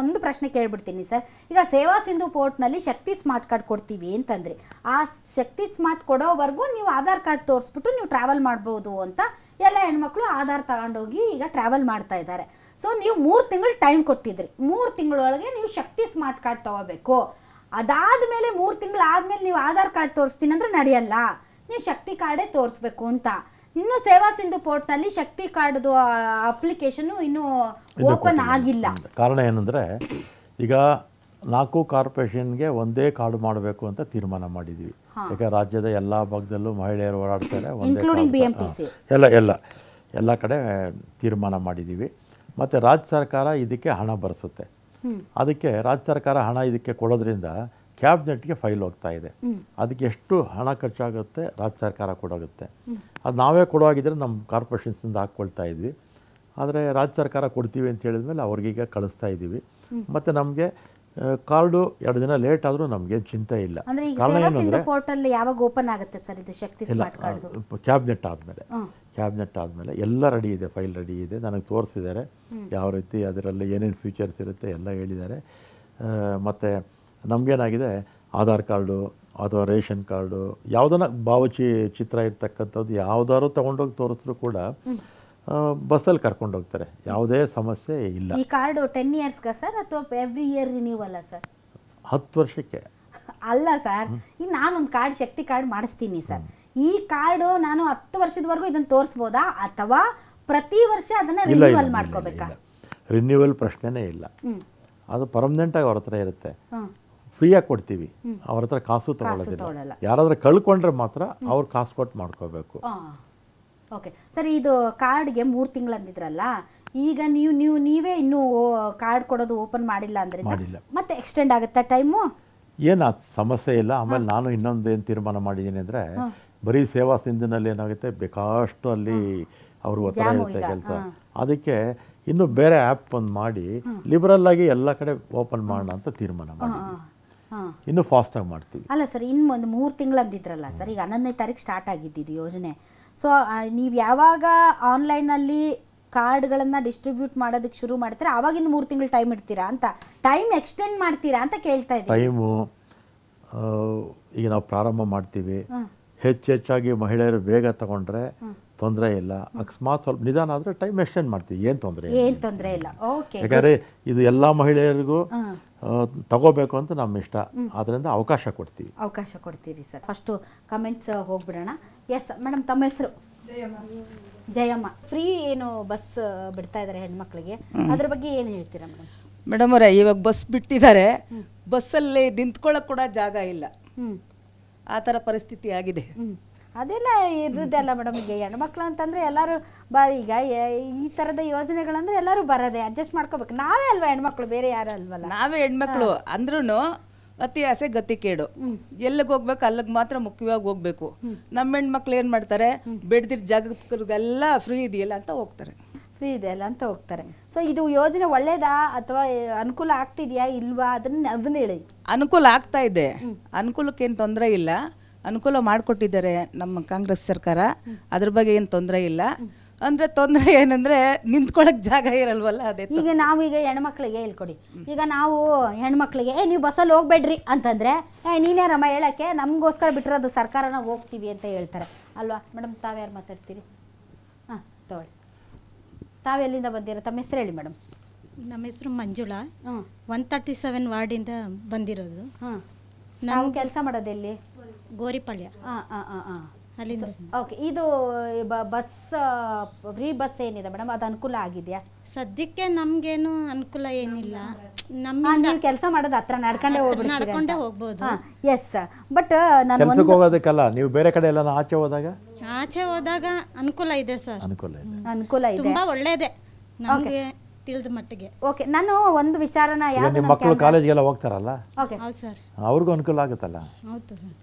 ಒಂದು ಪ್ರಶ್ನೆ ಕೇಳ್ಬಿಡ್ತೀನಿ ಸರ್ ಈಗ ಸೇವಾ ಸಿಂಧು ನಲ್ಲಿ ಶಕ್ತಿ ಸ್ಮಾರ್ಟ್ ಕಾರ್ಡ್ ಕೊಡ್ತೀವಿ ಅಂತಂದ್ರೆ ಆ ಶಕ್ತಿ ಸ್ಮಾರ್ಟ್ ಕೊಡೋವರೆಗೂ ನೀವು ಆಧಾರ್ ಕಾರ್ಡ್ ತೋರಿಸ್ಬಿಟ್ಟು ನೀವು ಟ್ರಾವೆಲ್ ಮಾಡ್ಬೋದು ಅಂತ ಎಲ್ಲ ಹೆಣ್ಮಕ್ಳು ಆಧಾರ್ ತಗೊಂಡೋಗಿ ಈಗ ಟ್ರಾವೆಲ್ ಮಾಡ್ತಾ ಇದ್ದಾರೆ ಸೊ ನೀವು ಮೂರು ತಿಂಗಳು ಟೈಮ್ ಕೊಟ್ಟಿದ್ರಿ ಮೂರು ತಿಂಗಳೊಳಗೆ ನೀವು ಶಕ್ತಿ ಸ್ಮಾರ್ಟ್ ಕಾರ್ಡ್ ತಗೋಬೇಕು ಅದಾದ ಮೇಲೆ ಮೂರು ತಿಂಗಳು ಆದಮೇಲೆ ನೀವು ಆಧಾರ್ ಕಾರ್ಡ್ ತೋರಿಸ್ತೀನಿ ಅಂದ್ರೆ ನಡೆಯಲ್ಲ ನೀವು ಶಕ್ತಿ ಕಾರ್ಡೇ ತೋರಿಸ್ಬೇಕು ಅಂತ ಇನ್ನು ಸೇವಾ ಸಿಂಧು ಪೋರ್ಟ್ನಲ್ಲಿ ಶಕ್ತಿ ಕಾರ್ಡ್ದು ಅಪ್ಲಿಕೇಶನ್ ಇನ್ನು ಓಪನ್ ಆಗಿಲ್ಲ ಕಾರಣ ಏನಂದರೆ ಈಗ ನಾಲ್ಕು ಕಾರ್ಪೊರೇಷನ್ಗೆ ಒಂದೇ ಕಾರ್ಡ್ ಮಾಡಬೇಕು ಅಂತ ತೀರ್ಮಾನ ಮಾಡಿದ್ವಿ ಯಾಕೆ ರಾಜ್ಯದ ಎಲ್ಲ ಭಾಗದಲ್ಲೂ ಮಹಿಳೆಯರು ಓಡಾಡ್ತಾರೆ ಎಲ್ಲ ಎಲ್ಲ ಎಲ್ಲ ಕಡೆ ತೀರ್ಮಾನ ಮಾಡಿದ್ದೀವಿ ಮತ್ತು ರಾಜ್ಯ ಸರ್ಕಾರ ಇದಕ್ಕೆ ಹಣ ಬರೆಸುತ್ತೆ ಅದಕ್ಕೆ ರಾಜ್ಯ ಸರ್ಕಾರ ಹಣ ಇದಕ್ಕೆ ಕೊಡೋದ್ರಿಂದ ಕ್ಯಾಬಿನೆಟ್ಗೆ ಫೈಲ್ ಹೋಗ್ತಾ ಇದೆ ಅದಕ್ಕೆ ಎಷ್ಟು ಹಣ ಖರ್ಚಾಗುತ್ತೆ ರಾಜ್ಯ ಸರ್ಕಾರ ಕೊಡೋಗುತ್ತೆ ಅದು ನಾವೇ ಕೊಡೋಗಿದ್ರೆ ನಮ್ಮ ಕಾರ್ಪೊರೇಷನ್ಸಿಂದ ಹಾಕ್ಕೊಳ್ತಾ ಇದ್ವಿ ಆದರೆ ರಾಜ್ಯ ಸರ್ಕಾರ ಕೊಡ್ತೀವಿ ಅಂತ ಹೇಳಿದ್ಮೇಲೆ ಅವ್ರಿಗೀಗ ಕಳಿಸ್ತಾ ಇದ್ದೀವಿ ಮತ್ತು ನಮಗೆ ಕಾರ್ಡು ಎರಡು ದಿನ ಲೇಟ್ ಆದರೂ ನಮಗೆ ಚಿಂತೆ ಇಲ್ಲ ಪೋರ್ಟಲ್ ಯಾವಾಗ ಓಪನ್ ಆಗುತ್ತೆ ಸರ್ ಇದು ಶಕ್ತಿ ಇಲ್ಲ ಕ್ಯಾಬಿನೆಟ್ ಆದಮೇಲೆ ಕ್ಯಾಬಿನೆಟ್ ಆದಮೇಲೆ ಎಲ್ಲ ರೆಡಿ ಇದೆ ಫೈಲ್ ರೆಡಿ ಇದೆ ನನಗೆ ತೋರಿಸಿದ್ದಾರೆ ಯಾವ ರೀತಿ ಅದರಲ್ಲಿ ಏನೇನು ಫ್ಯೂಚರ್ಸ್ ಇರುತ್ತೆ ಎಲ್ಲ ಹೇಳಿದ್ದಾರೆ ಮತ್ತು ನಮಗೇನಾಗಿದೆ ಆಧಾರ್ ಕಾರ್ಡು ಅಥವಾ ರೇಷನ್ ಕಾರ್ಡು ಯಾವುದನ್ನ ಭಾವಚಿ ಚಿತ್ರ ಇರ್ತಕ್ಕಂಥದ್ದು ಯಾವುದಾದ್ರು ತೊಗೊಂಡೋಗಿ ತೋರಿಸಿದ್ರು ಕೂಡ ಬಸ್ಸಲ್ಲಿ ಕರ್ಕೊಂಡು ಹೋಗ್ತಾರೆ ಯಾವುದೇ ಸಮಸ್ಯೆ ಇಲ್ಲ ಈ ಕಾರ್ಡು ಟೆನ್ ಇಯರ್ಸ್ಗ ಸರ್ ಅಥವಾ ಎವ್ರಿ ಇಯರ್ ರಿನ್ಯೂವಲ್ಲ ಸರ್ ಹತ್ತು ವರ್ಷಕ್ಕೆ ಅಲ್ಲ ಸರ್ ಈ ನಾನೊಂದು ಕಾರ್ಡ್ ಶಕ್ತಿ ಕಾರ್ಡ್ ಮಾಡಿಸ್ತೀನಿ ಸರ್ ಈ ಕಾರ್ಡು ನಾನು ಹತ್ತು ವರ್ಷದವರೆಗೂ ಇದನ್ನು ತೋರಿಸ್ಬೋದಾ ಅಥವಾ ಪ್ರತಿ ವರ್ಷ ಅದನ್ನು ರಿನ್ಯೂವಲ್ ಮಾಡ್ಕೋಬೇಕಾ ರಿನ್ಯೂವಲ್ ಪ್ರಶ್ನೆನೇ ಇಲ್ಲ ಅದು ಪರ್ಮನೆಂಟಾಗಿ ಅವ್ರ ಹತ್ರ ಇರುತ್ತೆ ಫ್ರೀಯಾಗಿ ಕೊಡ್ತೀವಿ ಅವ್ರ ಹತ್ರ ಕಾಸು ತಗೊಳ್ಳೋದಿಲ್ಲ ಯಾರಾದ್ರೂ ಕಳ್ಕೊಂಡ್ರೆ ಮಾತ್ರ ಅವ್ರು ಕಾಸು ಕೊಟ್ಟು ಮಾಡ್ಕೋಬೇಕು ಓಕೆ ಸರ್ ಇದು ಕಾರ್ಡ್ಗೆ ಮೂರು ತಿಂಗಳು ಅಂದಿದ್ರಲ್ಲ ಈಗ ನೀವು ನೀವು ನೀವೇ ಇನ್ನೂ ಕಾರ್ಡ್ ಕೊಡೋದು ಓಪನ್ ಮಾಡಿಲ್ಲ ಅಂದರೆ ಮಾಡಿಲ್ಲ ಮತ್ತೆ ಎಕ್ಸ್ಟೆಂಡ್ ಆಗುತ್ತಾ ಟೈಮು ಏನು ಸಮಸ್ಯೆ ಇಲ್ಲ ಆಮೇಲೆ ನಾನು ಇನ್ನೊಂದು ಏನು ತೀರ್ಮಾನ ಮಾಡಿದ್ದೀನಿ ಅಂದರೆ ಬರೀ ಸೇವಾ ಸಿಂಧಿನಲ್ಲಿ ಏನಾಗುತ್ತೆ ಬೇಕಾಷ್ಟು ಅಲ್ಲಿ ಅವರು ಒತ್ತಡ ಇರುತ್ತೆ ಕೆಲಸ ಅದಕ್ಕೆ ಇನ್ನು ಬೇರೆ ಆ್ಯಪ್ ಒಂದು ಮಾಡಿ ಲಿಬರಲ್ ಆಗಿ ಎಲ್ಲ ಕಡೆ ಓಪನ್ ಮಾಡೋಣ ಅಂತ ತೀರ್ಮಾನ ಮಾಡಿ ಇನ್ನು ಫಾಸ್ಟ್ ಆಗಿ ಮಾಡ್ತೀವಿ ಅಲ್ಲ ಸರ್ ಇನ್ನು ಒಂದು ಮೂರು ತಿಂಗಳು ಅಂತಿದ್ರಲ್ಲ ಸರ್ ಈಗ ಹನ್ನೊಂದನೇ ತಾರೀಕು ಸ್ಟಾರ್ಟ್ ಆಗಿದ್ದಿದ್ದು ಯೋಜನೆ ಸೊ ನೀವು ಯಾವಾಗ ಆನ್ಲೈನಲ್ಲಿ ಕಾರ್ಡ್ಗಳನ್ನು ಡಿಸ್ಟ್ರಿಬ್ಯೂಟ್ ಮಾಡೋದಕ್ಕೆ ಶುರು ಮಾಡ್ತೀರಾ ಆವಾಗಿಂದ ಮೂರು ತಿಂಗಳು ಟೈಮ್ ಇಡ್ತೀರಾ ಅಂತ ಟೈಮ್ ಎಕ್ಸ್ಟೆಂಡ್ ಮಾಡ್ತೀರಾ ಅಂತ ಕೇಳ್ತಾ ಇದ್ದೀವಿ ಟೈಮು ಈಗ ನಾವು ಪ್ರಾರಂಭ ಮಾಡ್ತೀವಿ ಹೆಚ್ಚು ಹೆಚ್ಚಾಗಿ ಮಹಿಳೆಯರು ಬೇಗ ತಗೊಂಡ್ರೆ ತೊಂದರೆ ಇಲ್ಲ ಅಕಸ್ಮಾತ್ ಸ್ವಲ್ಪ ನಿಧಾನ ಆದರೆ ಟೈಮ್ ಎಕ್ಸ್ಟೆಂಡ್ ಮಾಡ್ತೀವಿ ಏನು ತೊಂದರೆ ಏನು ತೊಂದರೆ ಇಲ್ಲ ಓಕೆ ಯಾಕಂದರೆ ಇದು ಎಲ್ಲ ಮಹಿಳೆಯರಿಗೂ ತಗೋಬೇಕು ಅಂತ ನಮ್ಮ ಇಷ್ಟ ಅದರಿಂದ ಅವಕಾಶ ಕೊಡ್ತೀವಿ ಅವಕಾಶ ಕೊಡ್ತೀರಿ ಸರ್ ಫಸ್ಟ್ ಕಮೆಂಟ್ಸ್ ಹೋಗ್ಬಿಡೋಣ ಎಸ್ ಮೇಡಮ್ ತಮ್ಮ ಹೆಸರು ಜಯಮ್ಮ ಫ್ರೀ ಏನು ಬಸ್ ಬಿಡ್ತಾ ಇದ್ದಾರೆ ಹೆಣ್ಮಕ್ಳಿಗೆ ಅದ್ರ ಬಗ್ಗೆ ಏನು ಹೇಳ್ತೀರಾ ಮೇಡಮ್ ಮೇಡಮ್ ಅವರೇ ಇವಾಗ ಬಸ್ ಬಿಟ್ಟಿದ್ದಾರೆ ಬಸ್ಸಲ್ಲಿ ನಿಂತ್ಕೊಳ್ಳೋಕೆ ಕೂಡ ಜಾಗ ಇಲ್ಲ ಆ ಥರ ಪರಿಸ್ಥಿತಿ ಆಗಿದೆ ಅದೆಲ್ಲ ಅಲ್ಲ ಮೇಡಮ್ ಈಗ ಹೆಣ್ಮಕ್ಳು ಅಂತಂದ್ರೆ ಎಲ್ಲರೂ ಬ ಈಗ ಈ ಥರದ ಯೋಜನೆಗಳಂದ್ರೆ ಎಲ್ಲರೂ ಬರದೆ ಅಡ್ಜಸ್ಟ್ ಮಾಡ್ಕೋಬೇಕು ನಾವೇ ಅಲ್ವಾ ಹೆಣ್ಮಕ್ಳು ಬೇರೆ ಯಾರು ಅಲ್ವಲ್ಲ ನಾವೇ ಹೆಣ್ಮಕ್ಳು ಅಂದ್ರೂ ಅತಿ ಆಸೆ ಗತಿ ಕೇಡು ಎಲ್ಲಿಗೆ ಹೋಗ್ಬೇಕು ಅಲ್ಲಿಗೆ ಮಾತ್ರ ಮುಖ್ಯವಾಗಿ ಹೋಗ್ಬೇಕು ನಮ್ಮ ಹೆಣ್ಮಕ್ಳು ಏನು ಮಾಡ್ತಾರೆ ಬೆಡ್ದಿರ್ ಜಾಗಕ್ಕೆಲ್ಲ ಫ್ರೀ ಇದೆಯಲ್ಲ ಅಂತ ಹೋಗ್ತಾರೆ ಫ್ರೀ ಇದೆ ಅಂತ ಹೋಗ್ತಾರೆ ಸೊ ಇದು ಯೋಜನೆ ಒಳ್ಳೇದಾ ಅಥವಾ ಅನುಕೂಲ ಆಗ್ತಿದ್ಯಾ ಇಲ್ವಾ ಅದನ್ನ ಅದನ್ನ ಹೇಳಿ ಅನುಕೂಲ ಆಗ್ತಾ ಇದೆ ಅನುಕೂಲಕ್ಕೇನು ತೊಂದರೆ ಇಲ್ಲ ಅನುಕೂಲ ಮಾಡಿಕೊಟ್ಟಿದ್ದಾರೆ ನಮ್ಮ ಕಾಂಗ್ರೆಸ್ ಸರ್ಕಾರ ಅದ್ರ ಬಗ್ಗೆ ಏನು ತೊಂದರೆ ಇಲ್ಲ ಅಂದ್ರೆ ತೊಂದರೆ ಏನಂದ್ರೆ ನಿಂತ್ಕೊಳಕ್ ಜಾಗ ಇರಲ್ವಲ್ಲ ಅದೇ ಈಗ ನಾವೀಗ ಹೆಣ್ಮಕ್ಳಿಗೆ ಹೇಳ್ಕೊಡಿ ಈಗ ನಾವು ಹೆಣ್ಮಕ್ಳಿಗೆ ಏ ನೀವು ಬಸ್ಸಲ್ಲಿ ಹೋಗ್ಬೇಡ್ರಿ ಅಂತಂದ್ರೆ ಏ ನೀನೇ ರಮ್ಮ ಹೇಳಕ್ಕೆ ನಮಗೋಸ್ಕರ ಬಿಟ್ಟಿರೋದು ಸರ್ಕಾರನ ಹೋಗ್ತೀವಿ ಅಂತ ಹೇಳ್ತಾರೆ ಅಲ್ವಾ ಮೇಡಮ್ ತಾವ್ಯಾರು ಮಾತಾಡ್ತೀರಿ ಹಾಂ ತಗೊಳ್ಳಿ ತಾವೆಲ್ಲಿಂದ ಬಂದಿರ ತಮ್ಮ ಹೆಸರು ಹೇಳಿ ಮೇಡಮ್ ನಮ್ಮ ಹೆಸರು ಮಂಜುಳಾ ಒನ್ ತರ್ಟಿ ಸೆವೆನ್ ವಾರ್ಡಿಂದ ಬಂದಿರೋದು ಹಾಂ ನಾವು ಕೆಲಸ ಮಾಡೋದು ಎಲ್ಲಿ ಗೋರಿಪಳ್ಯ ಹಾಂ ಹಾಂ ಹಾಂ ಹಾಂ ಅಲ್ಲಿಂದ ಓಕೆ ಇದು ಬಸ್ ಫ್ರೀ ಬಸ್ ಏನಿದೆ ಮೇಡಮ್ ಅದು ಅನುಕೂಲ ಆಗಿದೆಯಾ ಸದ್ಯಕ್ಕೆ ನಮ್ಗೇನು ಅನುಕೂಲ ಏನಿಲ್ಲ ನಮ್ಮ ಕೆಲಸ ಮಾಡೋದು ಹತ್ರ ನಡ್ಕೊಂಡೇ ಹೋಗ್ಬಿಡಿ ನಡ್ಕೊಂಡೇ ಹೋಗ್ಬೋದು ಎಸ್ ಬಟ್ ನಾನು ಕೆಲಸಕ್ಕೆ ಹೋಗೋದಕ್ಕಲ್ಲ ನೀವು ಬೇರೆ ಕಡೆ ಎಲ್ಲ ಆಚೆ ಹೋದಾಗ ಆಚೆ ಹೋದಾಗ ಅನುಕೂಲ ಇದೆ ಸರ್ ಅನುಕೂಲ ಇದೆ ಅನುಕೂಲ ಇದೆ ತುಂಬಾ ಒಳ್ಳೇದೇ ನಮಗೆ ತಿಳಿದ ಮಟ್ಟಿಗೆ ಓಕೆ ನಾನು ಒಂದು ವಿಚಾರನ ಯಾರು ನಿಮ್ಮ ಮಕ್ಕಳು ಕಾಲೇಜಿಗೆಲ್ಲ ಹೋಗ್ತಾರಲ್ಲ ಓಕೆ ಹೌದು ಸರ್ ಅವ್ರಿಗೂ ಅನುಕೂಲ ಆಗುತ್ತಲ್ಲ ಹೌದು ಸರ್